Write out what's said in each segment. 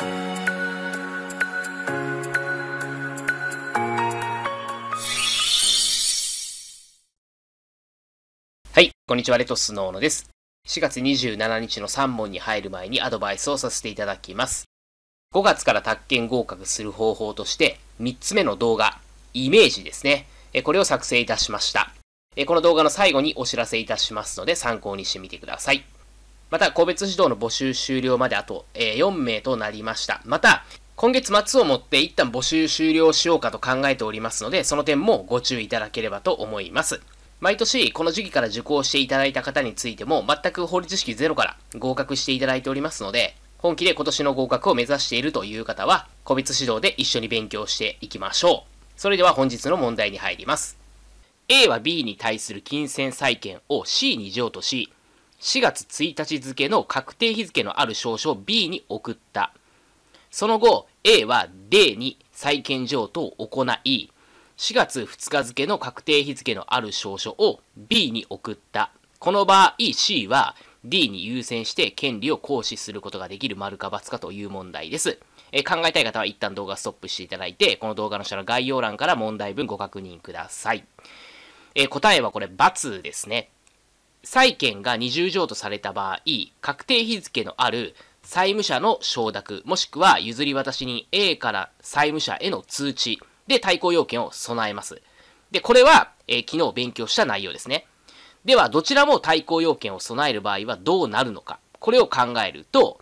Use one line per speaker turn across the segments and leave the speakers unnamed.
はい、こんにちは、レトスノーノです。4月27日の3問に入る前にアドバイスをさせていただきます。5月から宅建合格する方法として、3つ目の動画、イメージですね。これを作成いたしました。この動画の最後にお知らせいたしますので参考にしてみてください。また、個別指導の募集終了まであと、え4名となりました。また、今月末をもって一旦募集終了しようかと考えておりますので、その点もご注意いただければと思います。毎年、この時期から受講していただいた方についても、全く法律式ゼロから合格していただいておりますので、本気で今年の合格を目指しているという方は、個別指導で一緒に勉強していきましょう。それでは本日の問題に入ります。A は B に対する金銭債権を C に譲渡し、4月1日付の確定日付のある証書を B に送った。その後、A は D に債権譲渡を行い、4月2日付の確定日付のある証書を B に送った。この場合 C は D に優先して権利を行使することができる丸か×かという問題です。え考えたい方は一旦動画ストップしていただいて、この動画の下の概要欄から問題文ご確認ください。え答えはこれ×ですね。債権が二重譲渡された場合、確定日付のある債務者の承諾、もしくは譲り渡しに A から債務者への通知で対抗要件を備えます。で、これは、えー、昨日勉強した内容ですね。では、どちらも対抗要件を備える場合はどうなるのか。これを考えると、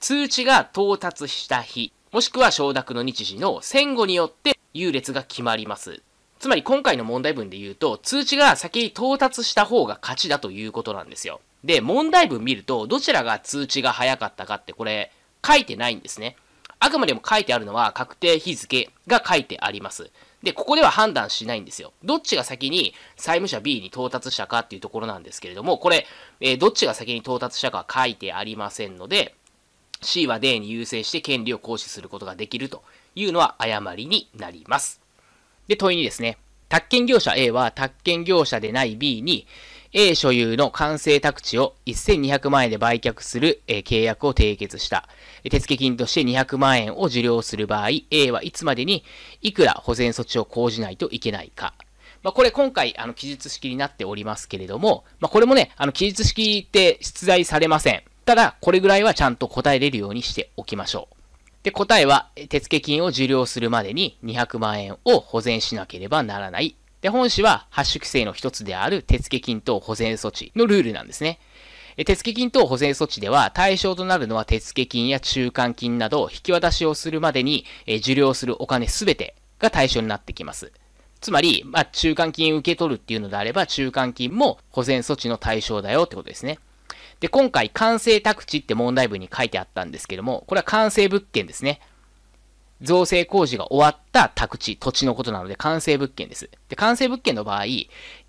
通知が到達した日、もしくは承諾の日時の戦後によって優劣が決まります。つまり今回の問題文で言うと、通知が先に到達した方が勝ちだということなんですよ。で、問題文見ると、どちらが通知が早かったかってこれ、書いてないんですね。あくまでも書いてあるのは確定日付が書いてあります。で、ここでは判断しないんですよ。どっちが先に債務者 B に到達したかっていうところなんですけれども、これ、えー、どっちが先に到達したかは書いてありませんので、C は D に優先して権利を行使することができるというのは誤りになります。で、問いにですね、宅建業者 A は宅建業者でない B に A 所有の完成宅地を1200万円で売却する、え契約を締結した。手付金として200万円を受領する場合、A はいつまでにいくら保全措置を講じないといけないか。まあ、これ今回、あの、記述式になっておりますけれども、まあ、これもね、あの、記述式って出題されません。ただ、これぐらいはちゃんと答えれるようにしておきましょう。で、答えは、手付金を受領するまでに200万円を保全しなければならない。で、本市は発出規制の一つである手付金等保全措置のルールなんですね。手付金等保全措置では対象となるのは手付金や中間金など引き渡しをするまでに受領するお金すべてが対象になってきます。つまり、まあ、中間金受け取るっていうのであれば中間金も保全措置の対象だよってことですね。で、今回、完成宅地って問題文に書いてあったんですけども、これは完成物件ですね。造成工事が終わった宅地、土地のことなので完成物件です。で、完成物件の場合、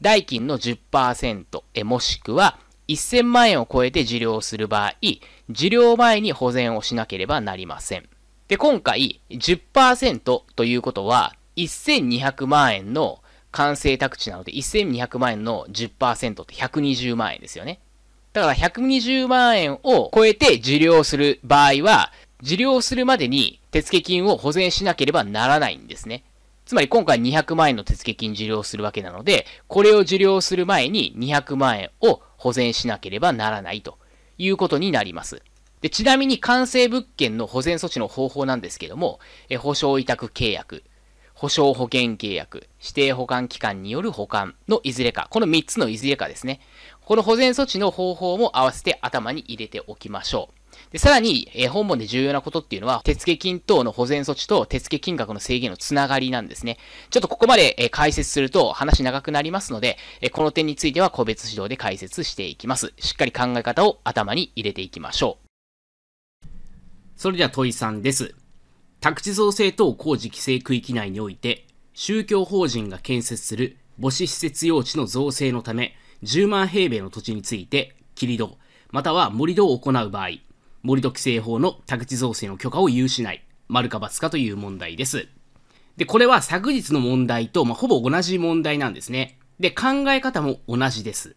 代金の10%えもしくは1000万円を超えて受領する場合、受領前に保全をしなければなりません。で、今回10%ということは1200万円の完成宅地なので1200万円の10%って120万円ですよね。だから120万円を超えて受領する場合は、受領するまでに手付金を保全しなければならないんですね。つまり今回200万円の手付金受領するわけなので、これを受領する前に200万円を保全しなければならないということになります。でちなみに完成物件の保全措置の方法なんですけども、え保証委託契約、保証保険契約、指定保管機関による保管のいずれか、この3つのいずれかですね、この保全措置の方法も合わせて頭に入れておきましょう。で、さらに、えー、本文で重要なことっていうのは、手付金等の保全措置と手付金額の制限のつながりなんですね。ちょっとここまで、えー、解説すると話長くなりますので、えー、この点については個別指導で解説していきます。しっかり考え方を頭に入れていきましょう。それでは問い3です。宅地造成等工事規制区域内において、宗教法人が建設する母子施設用地の造成のため、10万平米の土地について、切り土、または盛り土を行う場合、盛り土規制法の宅地造成の許可を有しない、丸か罰かという問題です。で、これは昨日の問題と、まあ、ほぼ同じ問題なんですね。で、考え方も同じです。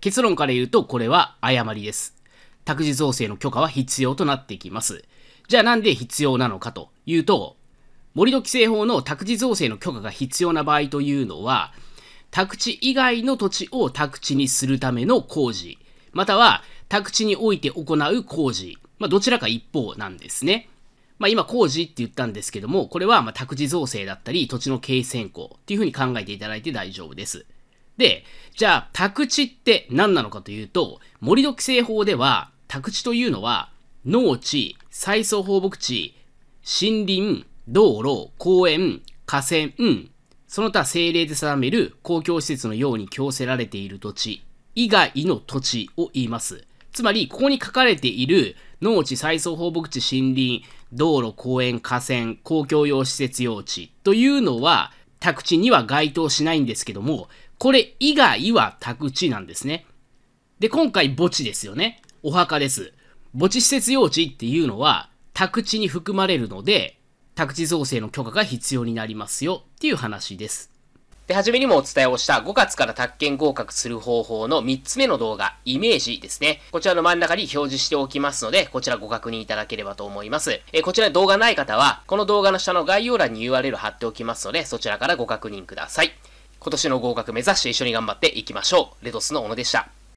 結論から言うと、これは誤りです。宅地造成の許可は必要となってきます。じゃあなんで必要なのかというと、盛土規制法の宅地造成の許可が必要な場合というのは、宅地以外の土地を宅地にするための工事、または宅地において行う工事、まあ、どちらか一方なんですね。まあ、今工事って言ったんですけども、これはま宅地造成だったり土地の経営選考っていうふうに考えていただいて大丈夫です。で、じゃあ宅地って何なのかというと、盛土規制法では宅地というのは農地、再送放牧地、森林、道路、公園、河川、その他政令で定める公共施設のように強制られている土地以外の土地を言います。つまり、ここに書かれている農地、再送放牧地、森林、道路、公園、河川、公共用施設用地というのは宅地には該当しないんですけども、これ以外は宅地なんですね。で、今回墓地ですよね。お墓です。墓地施設用地っていうのは宅地に含まれるので、宅地造成の許可が必要になりますよっていう話です。で、はじめにもお伝えをした5月から宅建合格する方法の3つ目の動画、イメージですね。こちらの真ん中に表示しておきますので、こちらご確認いただければと思います。えこちら動画ない方は、この動画の下の概要欄に URL 貼っておきますので、そちらからご確認ください。今年の合格目指して一緒に頑張っていきましょう。レトスの小野でした。